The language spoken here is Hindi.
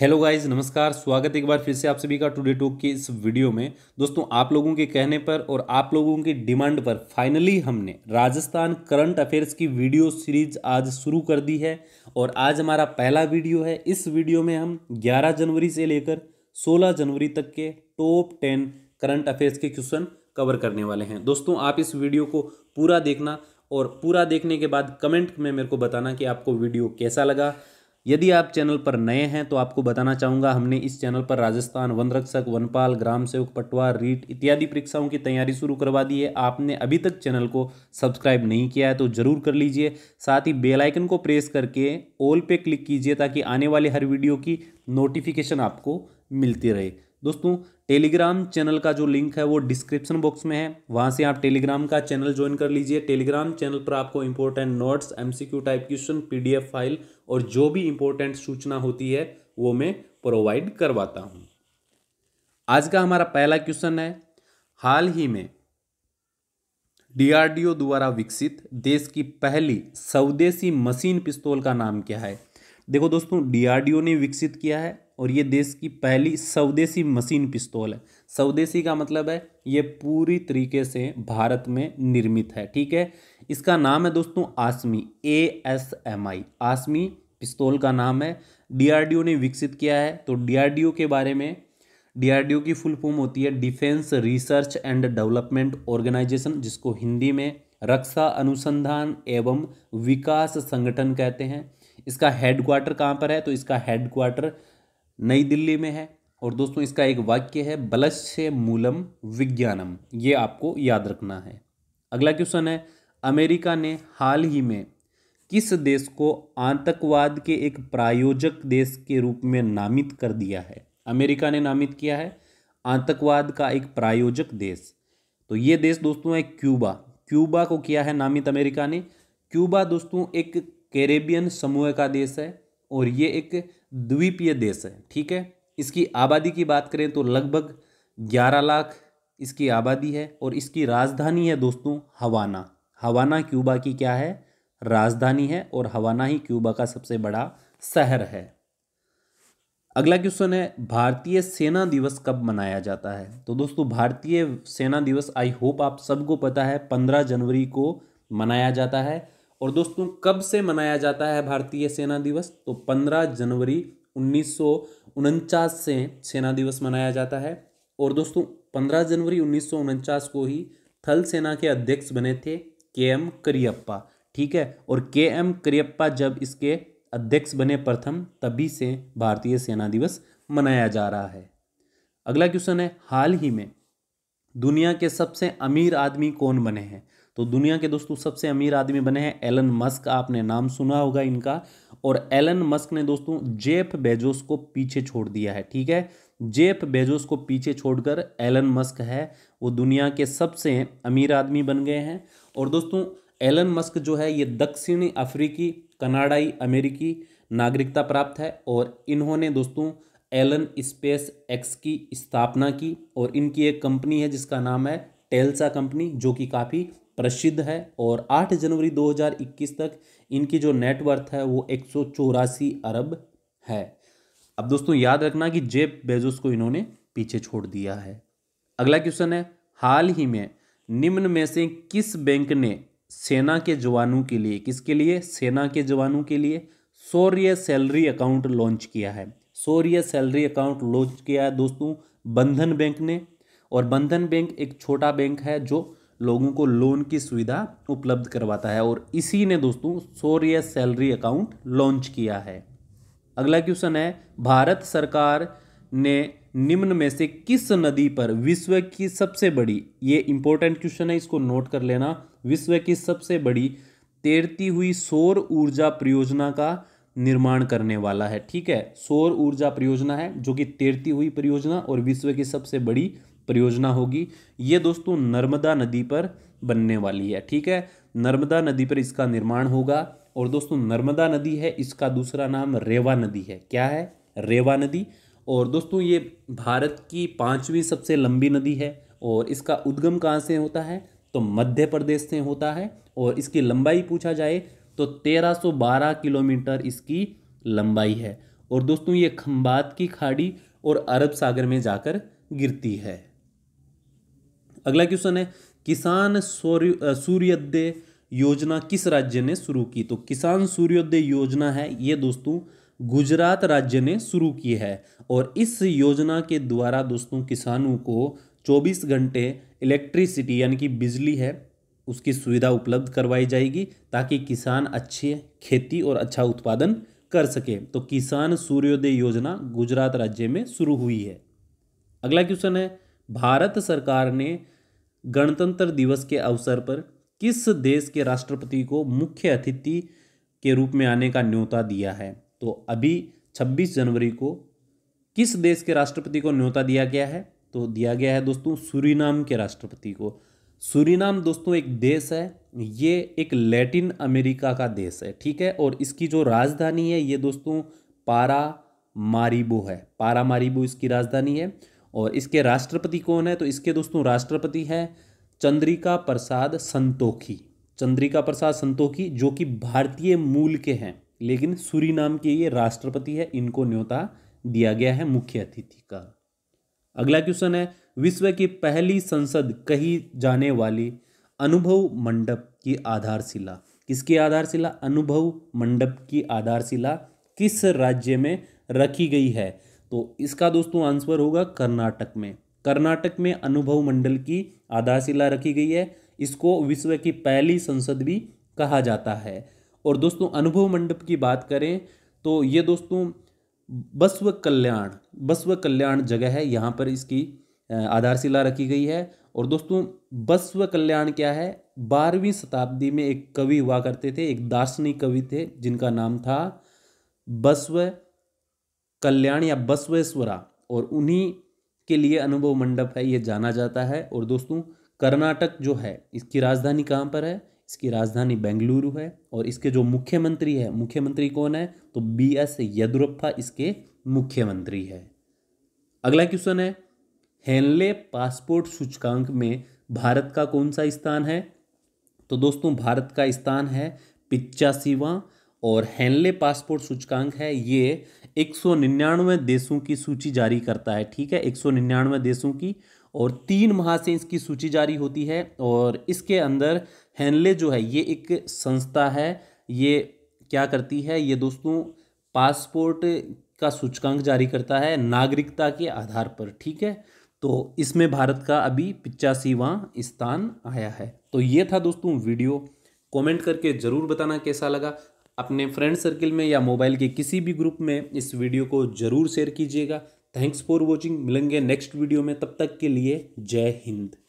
हेलो गाइस नमस्कार स्वागत एक बार फिर से आप सभी का टुडे टॉक की इस वीडियो में दोस्तों आप लोगों के कहने पर और आप लोगों की डिमांड पर फाइनली हमने राजस्थान करंट अफेयर्स की वीडियो सीरीज आज शुरू कर दी है और आज हमारा पहला वीडियो है इस वीडियो में हम 11 जनवरी से लेकर 16 जनवरी तक के टॉप टेन करंट अफेयर्स के क्वेश्चन कवर करने वाले हैं दोस्तों आप इस वीडियो को पूरा देखना और पूरा देखने के बाद कमेंट में मेरे को बताना कि आपको वीडियो कैसा लगा यदि आप चैनल पर नए हैं तो आपको बताना चाहूँगा हमने इस चैनल पर राजस्थान वन रक्षक वनपाल ग्राम सेवक पटवार रीट इत्यादि परीक्षाओं की तैयारी शुरू करवा दी है आपने अभी तक चैनल को सब्सक्राइब नहीं किया है तो ज़रूर कर लीजिए साथ ही बेल आइकन को प्रेस करके ऑल पे क्लिक कीजिए ताकि आने वाले हर वीडियो की नोटिफिकेशन आपको मिलती रहे दोस्तों टेलीग्राम चैनल का जो लिंक है वो डिस्क्रिप्शन बॉक्स में है वहाँ से आप टेलीग्राम का चैनल ज्वाइन कर लीजिए टेलीग्राम चैनल पर आपको important notes MCQ type question PDF file और जो भी इंपॉर्टेंट सूचना होती है वो मैं प्रोवाइड करवाता हूँ आज का हमारा पहला क्वेश्चन है हाल ही में डी द्वारा विकसित देश की पहली स्वदेशी मशीन पिस्तौल का नाम क्या है देखो दोस्तों डी ने विकसित किया है और ये देश की पहली स्वदेशी मशीन पिस्तौल है स्वदेशी का मतलब है ये पूरी तरीके से भारत में निर्मित है ठीक है इसका नाम है दोस्तों आसमी ए एस एम आई आसमी पिस्तौल का नाम है डीआरडीओ ने विकसित किया है तो डीआरडीओ के बारे में डीआरडीओ की फुल फॉर्म होती है defence research and development organisation जिसको हिंदी में रक्षा अनुसंधान एवं विकास संगठन कहते हैं इसका हेडक्वार्टर कहाँ पर है तो इसका हेडक्वार्टर नई दिल्ली में है और दोस्तों इसका एक वाक्य है बलश्य मूलम विज्ञानम ये आपको याद रखना है अगला क्वेश्चन है अमेरिका ने हाल ही में किस देश को आतंकवाद के एक प्रायोजक देश के रूप में नामित कर दिया है अमेरिका ने नामित किया है आतंकवाद का एक प्रायोजक देश तो ये देश दोस्तों है क्यूबा क्यूबा को किया है नामित अमेरिका ने क्यूबा दोस्तों एक कैरेबियन समूह का देश है और ये एक द्वीपीय देश है ठीक है इसकी आबादी की बात करें तो लगभग ग्यारह लाख इसकी आबादी है और इसकी राजधानी है दोस्तों हवाना हवाना क्यूबा की क्या है राजधानी है और हवाना ही क्यूबा का सबसे बड़ा शहर है अगला क्वेश्चन है भारतीय सेना दिवस कब मनाया जाता है तो दोस्तों भारतीय सेना दिवस आई होप आप सबको पता है पंद्रह जनवरी को मनाया जाता है और दोस्तों कब से मनाया जाता है भारतीय सेना दिवस तो 15 जनवरी उन्नीस से सेना दिवस मनाया जाता है और दोस्तों 15 जनवरी उन्नीस को ही थल सेना के अध्यक्ष बने थे के एम करियप्पा ठीक है और के एम करियप्पा जब इसके अध्यक्ष बने प्रथम तभी से भारतीय सेना दिवस मनाया जा रहा है अगला क्वेश्चन है हाल ही में दुनिया के सबसे अमीर आदमी कौन बने हैं तो दुनिया के दोस्तों सबसे अमीर आदमी बने हैं एलन मस्क आपने नाम सुना होगा इनका और एलन मस्क ने दोस्तों जेफ बेजोस को पीछे छोड़ दिया है ठीक है जेफ बेजोस को पीछे छोड़कर एलन मस्क है वो दुनिया के सबसे अमीर आदमी बन गए हैं और दोस्तों एलन मस्क जो है ये दक्षिणी अफ्रीकी कनाडाई अमेरिकी नागरिकता प्राप्त है और इन्होंने दोस्तों एलन स्पेस एक्स की स्थापना की और इनकी एक कंपनी है जिसका नाम है टेल्सा कंपनी जो कि काफ़ी प्रसिद्ध है और 8 जनवरी 2021 तक इनकी जो नेटवर्थ है वो एक अरब है अब दोस्तों याद रखना कि जेब बेजोस को इन्होंने पीछे छोड़ दिया है अगला क्वेश्चन है हाल ही में निम्न में से किस बैंक ने सेना के जवानों के लिए किसके लिए सेना के जवानों के लिए सौर्य सैलरी अकाउंट लॉन्च किया है सौर्य सैलरी अकाउंट लॉन्च किया है दोस्तों बंधन बैंक ने और बंधन बैंक एक छोटा बैंक है जो लोगों को लोन की सुविधा उपलब्ध करवाता है और इसी ने दोस्तों सौर्य सैलरी अकाउंट लॉन्च किया है अगला क्वेश्चन है भारत सरकार ने निम्न में से किस नदी पर विश्व की सबसे बड़ी ये इंपॉर्टेंट क्वेश्चन है इसको नोट कर लेना विश्व की सबसे बड़ी तैरती हुई सौर ऊर्जा परियोजना का निर्माण करने वाला है ठीक है सौर ऊर्जा परियोजना है जो कि तैरती हुई परियोजना और विश्व की सबसे बड़ी परियोजना होगी ये दोस्तों नर्मदा नदी पर बनने वाली है ठीक है नर्मदा नदी पर इसका निर्माण होगा और दोस्तों नर्मदा नदी है इसका दूसरा नाम रेवा नदी है क्या है रेवा नदी और दोस्तों ये भारत की पाँचवीं सबसे लंबी नदी है और इसका उद्गम कहाँ से होता है तो मध्य प्रदेश से होता है और इसकी लंबाई पूछा जाए तो 1312 किलोमीटर इसकी लंबाई है और दोस्तों ये खम्बात की खाड़ी और अरब सागर में जाकर गिरती है अगला क्वेश्चन है किसान सूर्योदय योजना किस राज्य ने शुरू की तो किसान सूर्योदय योजना है ये दोस्तों गुजरात राज्य ने शुरू की है और इस योजना के द्वारा दोस्तों किसानों को 24 घंटे इलेक्ट्रिसिटी यानी कि बिजली है उसकी सुविधा उपलब्ध करवाई जाएगी ताकि किसान अच्छी खेती और अच्छा उत्पादन कर सके तो किसान सूर्योदय योजना गुजरात राज्य में शुरू हुई है अगला क्वेश्चन है भारत सरकार ने गणतंत्र दिवस के अवसर पर किस देश के राष्ट्रपति को मुख्य अतिथि के रूप में आने का न्योता दिया है तो अभी 26 जनवरी को किस देश के राष्ट्रपति को न्योता दिया गया है तो दिया गया है दोस्तों सूरीनाम के राष्ट्रपति को सूरीनाम दोस्तों एक देश है ये एक लैटिन अमेरिका का देश है ठीक है और इसकी जो राजधानी है ये दोस्तों पारा मारिबो है पारा मारिबो इसकी राजधानी है और इसके राष्ट्रपति कौन है तो इसके दोस्तों राष्ट्रपति है चंद्रिका प्रसाद संतोखी चंद्रिका प्रसाद संतोखी जो कि भारतीय मूल के हैं लेकिन सूरी नाम के ये राष्ट्रपति है इनको न्योता दिया गया है मुख्य अतिथि का अगला क्वेश्चन है विश्व की पहली संसद कही जाने वाली अनुभव मंडप की आधारशिला किसकी आधारशिला अनुभव मंडप की आधारशिला किस राज्य में रखी गई है तो इसका दोस्तों आंसर होगा कर्नाटक में कर्नाटक में अनुभव मंडल की आधारशिला रखी गई है इसको विश्व की पहली संसद भी कहा जाता है और दोस्तों अनुभव मंडप की बात करें तो ये दोस्तों बस्व कल्याण बस्व कल्याण जगह है यहाँ पर इसकी आधारशिला रखी गई है और दोस्तों बस्व कल्याण क्या है बारहवीं शताब्दी में एक कवि हुआ करते थे एक दार्शनिक कवि थे जिनका नाम था बस्व कल्याण या बसवेश्वरा और उन्हीं के लिए अनुभव मंडप है ये जाना जाता है और दोस्तों कर्नाटक जो है इसकी राजधानी कहाँ पर है इसकी राजधानी बेंगलुरु है और इसके जो मुख्यमंत्री है मुख्यमंत्री कौन है तो बी एस येदुरप्पा इसके मुख्यमंत्री है अगला क्वेश्चन है हेनले पासपोर्ट सूचकांक में भारत का कौन सा स्थान है तो दोस्तों भारत का स्थान है पिचासीवा और हैनले पासपोर्ट सूचकांक है ये एक देशों की सूची जारी करता है ठीक है एक देशों की और तीन माह से इसकी सूची जारी होती है और इसके अंदर हैनले जो है ये एक संस्था है ये क्या करती है ये दोस्तों पासपोर्ट का सूचकांक जारी करता है नागरिकता के आधार पर ठीक है तो इसमें भारत का अभी पिचासीवा स्थान आया है तो ये था दोस्तों वीडियो कमेंट करके ज़रूर बताना कैसा लगा अपने फ्रेंड सर्किल में या मोबाइल के किसी भी ग्रुप में इस वीडियो को ज़रूर शेयर कीजिएगा थैंक्स फॉर वॉचिंग मिलेंगे नेक्स्ट वीडियो में तब तक के लिए जय हिंद